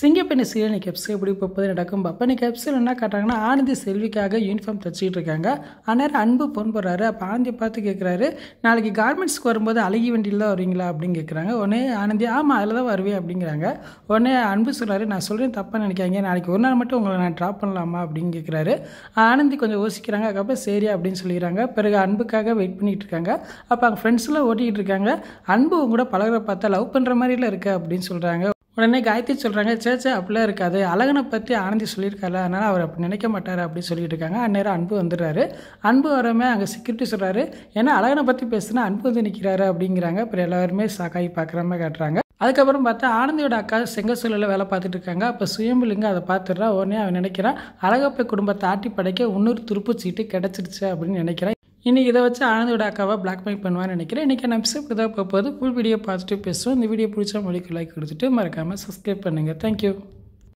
சிங்கப்பெண்ணி serial நீ கெப்ஸ் எப்படி போகுது நடக்கும் அப்போ நீ கெப்ஸில் என்ன காட்டுறாங்கன்னா ஆனந்தி செல்விக்காக யூனிஃபார்ம் தச்சுக்கிட்டு இருக்காங்க அந்நேரம் அன்பு பொன் போடுறாரு அப்போ ஆனந்தி பார்த்து கேட்குறாரு நாளைக்கு கார்மெண்ட்ஸ்க்கு வரும்போது அழகி வண்டியில் தான் வருவீங்களா அப்படின்னு கேட்குறாங்க உடனே ஆனந்தி ஆமாம் அதில் தான் வருவேன் அப்படிங்கிறாங்க உடனே அன்பு சொல்கிறாரு நான் சொல்கிறேன் தப்பாக நினைக்காங்க நாளைக்கு ஒரு நாள் மட்டும் உங்களை நான் ட்ராப் பண்ணலாமா அப்படின்னு கேட்குறாரு ஆனந்தி கொஞ்சம் யோசிக்கிறாங்க அதுக்கப்புறம் சரியா அப்படின்னு சொல்லிடுறாங்க பிறகு அன்புக்காக வெயிட் பண்ணிகிட்டு இருக்காங்க அப்போ அவங்க ஃப்ரெண்ட்ஸ்லாம் ஓட்டிகிட்டு இருக்காங்க அன்பு உங்க கூட பழகிற பார்த்தா லவ் பண்ணுற மாதிரிலாம் இருக்குது அப்படின்னு சொல்கிறாங்க உடனே காயத்ரி சொல்கிறாங்க சேச்சே அப்படிலாம் இருக்காது அழகனை பற்றி ஆனந்தி சொல்லியிருக்காரு அதனால் அவர் அப்படி நினைக்க மாட்டார் அப்படின்னு சொல்லிட்டு இருக்காங்க அந்நேரம் அன்பு வந்துடுறாரு அன்பு வரமே அங்கே செக்யூரிட்டி சொல்கிறாரு ஏன்னா அழகனை பற்றி பேசுனா அன்பு வந்து நிற்கிறாரு அப்படிங்கிறாங்க அப்புறம் எல்லாருமே சாக்காய் பார்க்குற மாதிரி காட்டுறாங்க அதுக்கப்புறம் பார்த்தா ஆனந்தியோட அக்கா சூழலில் வேலை பார்த்துட்டு இருக்காங்க அப்போ சுயம்புலிங்க அதை பார்த்துடுறா உடனே அவன் நினைக்கிறான் அழகப்பை குடும்பத்தை ஆட்டி படைக்க இன்னொரு துருப்பு சீட்டு கிடச்சிருச்சு அப்படின்னு நினைக்கிறேன் இன்றைக்கி இதை வச்சு ஆனந்தோட அக்காவை பிளாக்மெயில் பண்ணுவான்னு நினைக்கிறேன் இன்றைக்கி நான் எபிசோட் தான் பார்ப்பது ஃபுல் வீடியோ பார்த்துட்டு பேசுவோம் இந்த வீடியோ பிடிச்சா மொழிக்கு லைக் கொடுத்துட்டு மறக்காமல் சப்ஸ்கிரைப் பண்ணுங்கள் தேங்க்யூ